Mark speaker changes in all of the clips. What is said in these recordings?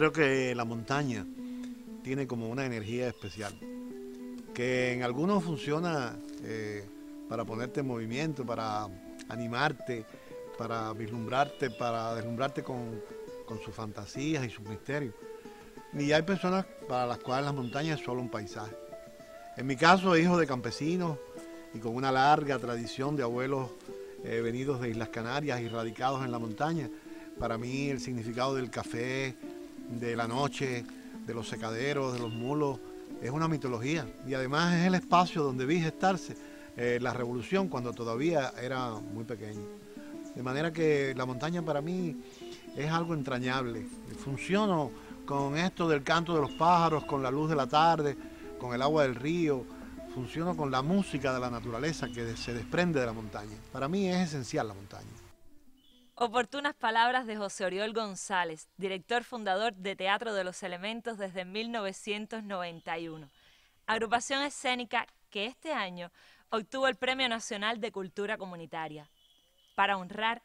Speaker 1: creo que la montaña tiene como una energía especial, que en algunos funciona eh, para ponerte en movimiento, para animarte, para vislumbrarte, para deslumbrarte con, sus fantasías y sus misterios. Y hay personas para las cuales la montaña es solo un paisaje. En mi caso, hijo de campesinos y con una larga tradición de abuelos eh, venidos de Islas Canarias y radicados en la montaña, para mí el significado del café, de la noche, de los secaderos, de los mulos. Es una mitología y además es el espacio donde vi gestarse eh, la revolución cuando todavía era muy pequeño. De manera que la montaña para mí es algo entrañable. Funciono con esto del canto de los pájaros, con la luz de la tarde, con el agua del río. Funciono con la música de la naturaleza que se desprende de la montaña. Para mí es esencial la montaña.
Speaker 2: Oportunas palabras de José Oriol González, director fundador de Teatro de los Elementos desde 1991, agrupación escénica que este año obtuvo el Premio Nacional de Cultura Comunitaria. Para honrar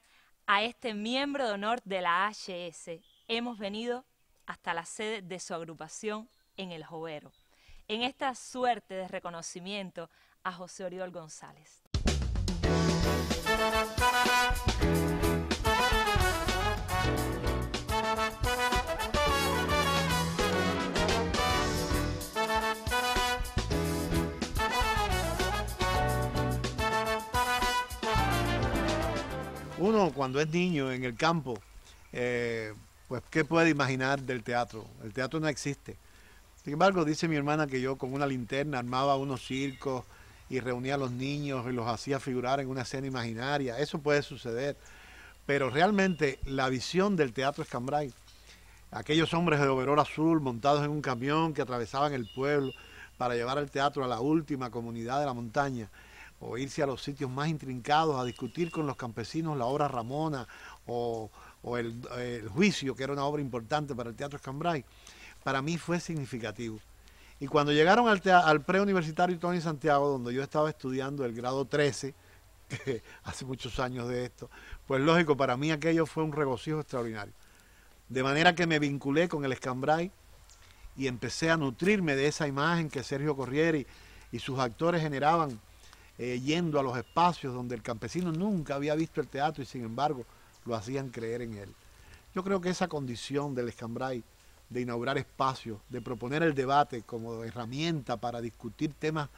Speaker 2: a este miembro de honor de la HS, hemos venido hasta la sede de su agrupación en El Jovero, en esta suerte de reconocimiento a José Oriol González.
Speaker 1: Uno cuando es niño en el campo, eh, pues ¿qué puede imaginar del teatro? El teatro no existe. Sin embargo, dice mi hermana que yo con una linterna armaba unos circos y reunía a los niños y los hacía figurar en una escena imaginaria. Eso puede suceder. Pero realmente la visión del teatro es Cambrai. aquellos hombres de overol azul montados en un camión que atravesaban el pueblo para llevar el teatro a la última comunidad de la montaña, o irse a los sitios más intrincados a discutir con los campesinos la obra Ramona o, el, juicio, que era una obra importante para el Teatro Escambray, para mí fue significativo. Y cuando llegaron al, al preuniversitario Tony Santiago, donde yo estaba estudiando el grado 13, hace muchos años de esto, pues lógico, para mí aquello fue un regocijo extraordinario. De manera que me vinculé con el Escambray y empecé a nutrirme de esa imagen que Sergio Corrieri y sus actores generaban eh, yendo a los espacios donde el campesino nunca había visto el teatro y sin embargo lo hacían creer en él. Yo creo que esa condición del escambray de inaugurar espacios, de proponer el debate como herramienta para discutir temas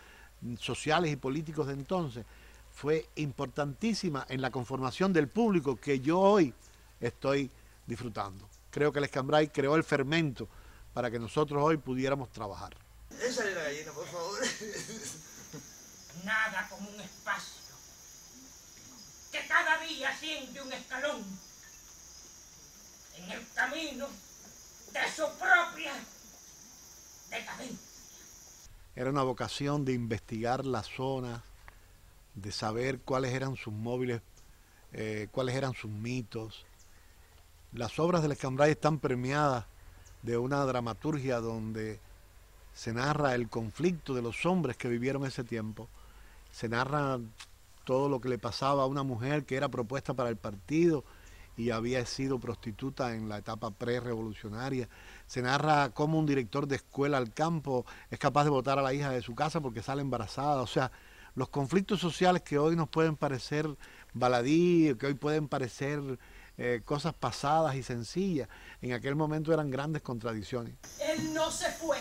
Speaker 1: sociales y políticos de entonces, fue importantísima en la conformación del público que yo hoy estoy disfrutando. Creo que el escambray creó el fermento para que nosotros hoy pudiéramos trabajar
Speaker 2: nada como un espacio, que cada día siente un escalón en el camino de su propia decadencia.
Speaker 1: Era una vocación de investigar la zona, de saber cuáles eran sus móviles, eh, cuáles eran sus mitos. Las obras del Escambray están premiadas de una dramaturgia donde se narra el conflicto de los hombres que vivieron ese tiempo se narra todo lo que le pasaba a una mujer que era propuesta para el partido y había sido prostituta en la etapa pre-revolucionaria. Se narra cómo un director de escuela al campo es capaz de votar a la hija de su casa porque sale embarazada. O sea, los conflictos sociales que hoy nos pueden parecer baladí, que hoy pueden parecer eh, cosas pasadas y sencillas, en aquel momento eran grandes contradicciones. Él
Speaker 2: no se fue.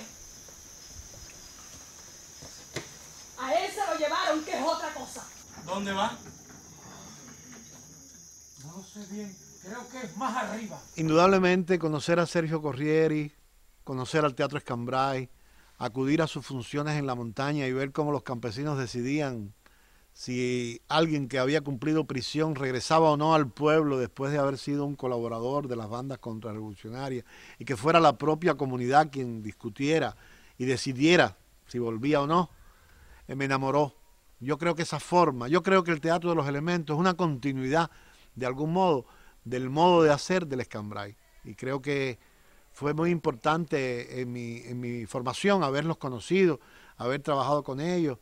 Speaker 2: A esa llevaron,
Speaker 1: que es otra cosa. ¿Dónde va? No lo sé bien. Creo que es más arriba. Indudablemente conocer a Sergio Corrieri, conocer al Teatro Escambray, acudir a sus funciones en la montaña y ver cómo los campesinos decidían si alguien que había cumplido prisión regresaba o no al pueblo después de haber sido un colaborador de las bandas contrarrevolucionarias y que fuera la propia comunidad quien discutiera y decidiera si volvía o no. Eh, me enamoró. Yo creo que esa forma, yo creo que el teatro de los elementos es una continuidad, de algún modo, del modo de hacer del escambray. Y creo que fue muy importante en mi, formación haberlos conocido, haber trabajado con ellos.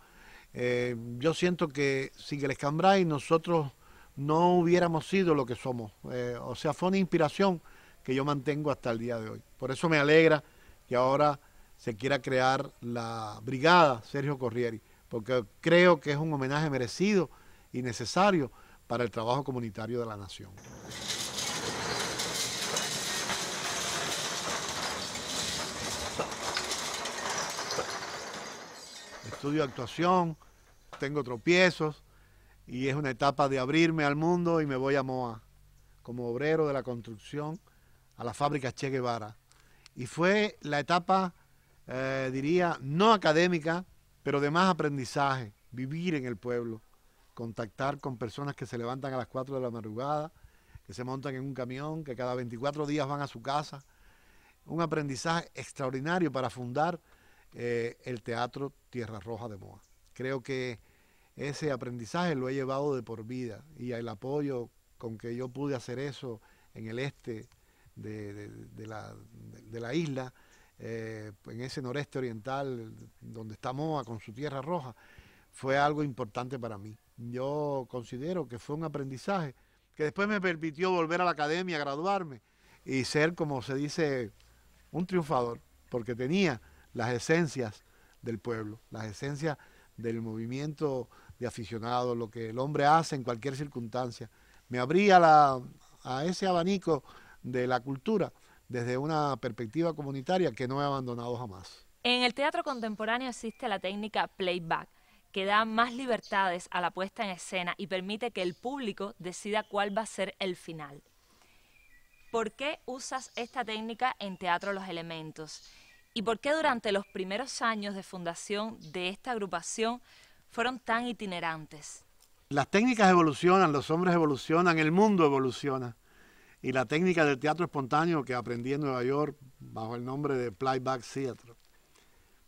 Speaker 1: Eh, yo siento que sin el escambray nosotros no hubiéramos sido lo que somos. Eh, o sea, fue una inspiración que yo mantengo hasta el día de hoy. Por eso me alegra que ahora se quiera crear la brigada Sergio Corrieri porque creo que es un homenaje merecido y necesario para el trabajo comunitario de la nación. Estudio actuación, tengo tropiezos y es una etapa de abrirme al mundo y me voy a MOA como obrero de la construcción a la fábrica Che Guevara. Y fue la etapa, eh, diría, no académica, pero de aprendizaje, vivir en el pueblo, contactar con personas que se levantan a las 4 de la madrugada, que se montan en un camión, que cada 24 días van a su casa. Un aprendizaje extraordinario para fundar eh, el Teatro Tierra Roja de Moa. Creo que ese aprendizaje lo he llevado de por vida y el apoyo con que yo pude hacer eso en el este de la, isla eh, en ese noreste oriental donde está Moa con su tierra roja, fue algo importante para mí. Yo considero que fue un aprendizaje que después me permitió volver a la academia, graduarme y ser, como se dice, un triunfador, porque tenía las esencias del pueblo, las esencias del movimiento de aficionados, lo que el hombre hace en cualquier circunstancia. Me abría a ese abanico de la cultura desde una perspectiva comunitaria que no he abandonado jamás.
Speaker 2: En el teatro contemporáneo existe la técnica playback, que da más libertades a la puesta en escena y permite que el público decida cuál va a ser el final. ¿Por qué usas esta técnica en Teatro Los Elementos? ¿Y por qué durante los primeros años de fundación de esta agrupación fueron tan itinerantes?
Speaker 1: Las técnicas evolucionan, los hombres evolucionan, el mundo evoluciona y la técnica del teatro espontáneo que aprendí en Nueva York bajo el nombre de Playback Theatre,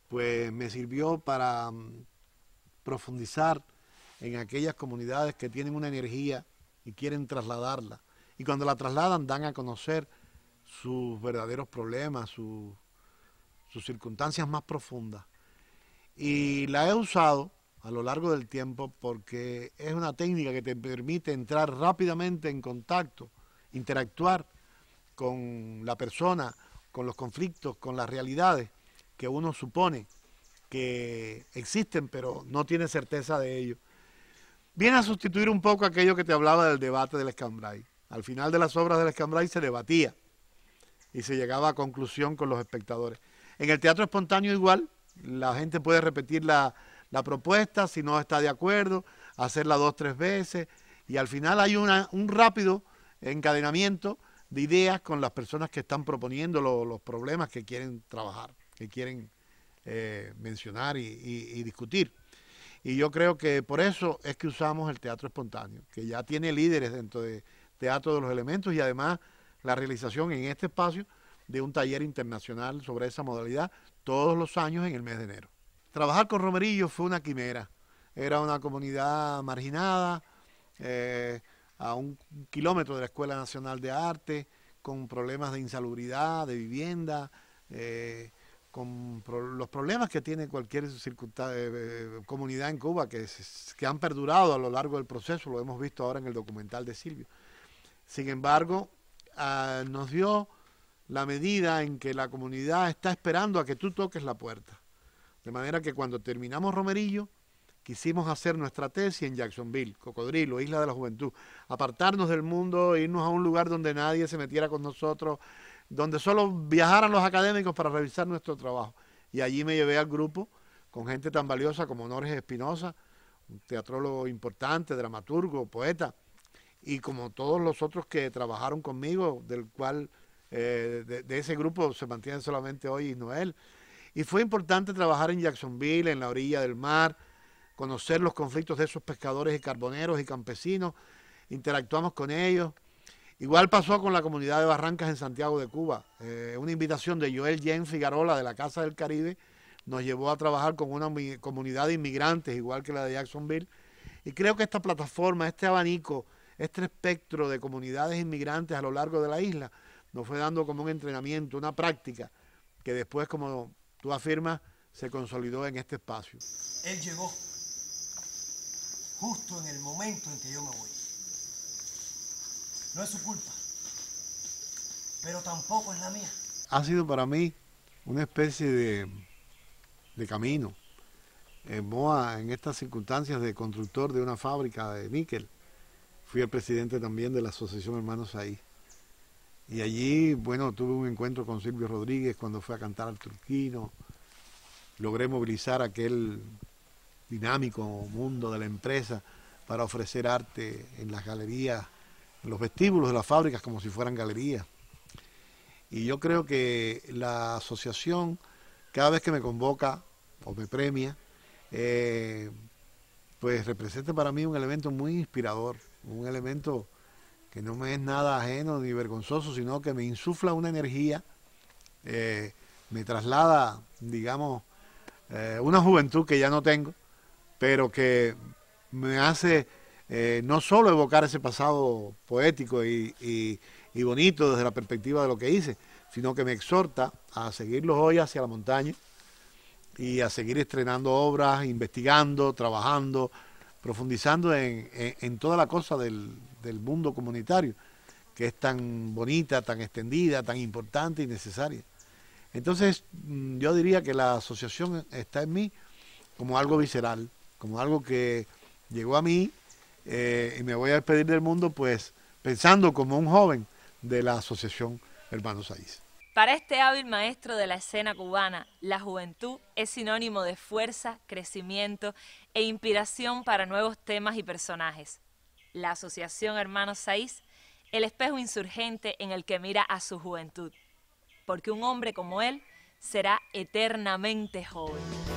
Speaker 1: pues me sirvió para mm, profundizar en aquellas comunidades que tienen una energía y quieren trasladarla. Y cuando la trasladan dan a conocer sus verdaderos problemas, sus, sus circunstancias más profundas. Y la he usado a lo largo del tiempo porque es una técnica que te permite entrar rápidamente en contacto interactuar con la persona, con los conflictos, con las realidades que uno supone que existen, pero no tiene certeza de ello, viene a sustituir un poco aquello que te hablaba del debate del escambray. Al final de las obras del escambray se debatía y se llegaba a conclusión con los espectadores. En el teatro espontáneo igual, la gente puede repetir la, propuesta si no está de acuerdo, hacerla dos, tres veces y al final hay una, un rápido encadenamiento de ideas con las personas que están proponiendo los problemas que quieren trabajar, que quieren eh, mencionar y, discutir. Y yo creo que por eso es que usamos el teatro espontáneo, que ya tiene líderes dentro de Teatro de los Elementos y además la realización en este espacio de un taller internacional sobre esa modalidad todos los años en el mes de enero. Trabajar con Romerillo fue una quimera, era una comunidad marginada, eh, a un kilómetro de la Escuela Nacional de Arte, con problemas de insalubridad, de vivienda, eh, con los problemas que tiene cualquier eh, eh, comunidad en Cuba, que, que han perdurado a lo largo del proceso, lo hemos visto ahora en el documental de Silvio. Sin embargo, ah, nos dio la medida en que la comunidad está esperando a que tú toques la puerta. De manera que cuando terminamos Romerillo, Quisimos hacer nuestra tesis en Jacksonville, Cocodrilo, Isla de la Juventud, apartarnos del mundo, irnos a un lugar donde nadie se metiera con nosotros, donde solo viajaran los académicos para revisar nuestro trabajo. Y allí me llevé al grupo con gente tan valiosa como Norges Espinosa, un teatrólogo importante, dramaturgo, poeta, y como todos los otros que trabajaron conmigo, del cual eh, de, ese grupo se mantienen solamente hoy Noel. Y fue importante trabajar en Jacksonville, en la orilla del mar, conocer los conflictos de esos pescadores y carboneros y campesinos, interactuamos con ellos. Igual pasó con la comunidad de Barrancas en Santiago de Cuba. Eh, una invitación de Joel Jen Figarola de la Casa del Caribe nos llevó a trabajar con una comunidad de inmigrantes, igual que la de Jacksonville. Y creo que esta plataforma, este abanico, este espectro de comunidades inmigrantes a lo largo de la isla, nos fue dando como un entrenamiento, una práctica, que después, como tú afirmas, se consolidó en este espacio.
Speaker 2: Él llegó justo en el momento en que yo me voy. No es su culpa, pero tampoco es la mía.
Speaker 1: Ha sido para mí una especie de, camino. En Moa, en estas circunstancias de constructor de una fábrica de níquel, fui el presidente también de la Asociación Hermanos ahí. Y allí, bueno, tuve un encuentro con Silvio Rodríguez cuando fue a cantar al Turquino. Logré movilizar aquel dinámico mundo de la empresa para ofrecer arte en las galerías, en los vestíbulos de las fábricas como si fueran galerías. Y yo creo que la asociación, cada vez que me convoca o me premia, eh, pues representa para mí un elemento muy inspirador, un elemento que no me es nada ajeno ni vergonzoso, sino que me insufla una energía, eh, me traslada, digamos, eh, una juventud que ya no tengo, pero que me hace eh, no solo evocar ese pasado poético y, bonito desde la perspectiva de lo que hice, sino que me exhorta a seguirlos hoy hacia la montaña y a seguir estrenando obras, investigando, trabajando, profundizando en, toda la cosa del, del mundo comunitario, que es tan bonita, tan extendida, tan importante y necesaria. Entonces mm, yo diría que la asociación está en mí como algo visceral como algo que llegó a mí eh, y me voy a despedir del mundo, pues pensando como un joven de la Asociación Hermanos Saiz.
Speaker 2: Para este hábil maestro de la escena cubana, la juventud es sinónimo de fuerza, crecimiento e inspiración para nuevos temas y personajes. La Asociación Hermanos Saiz, el espejo insurgente en el que mira a su juventud, porque un hombre como él será eternamente joven.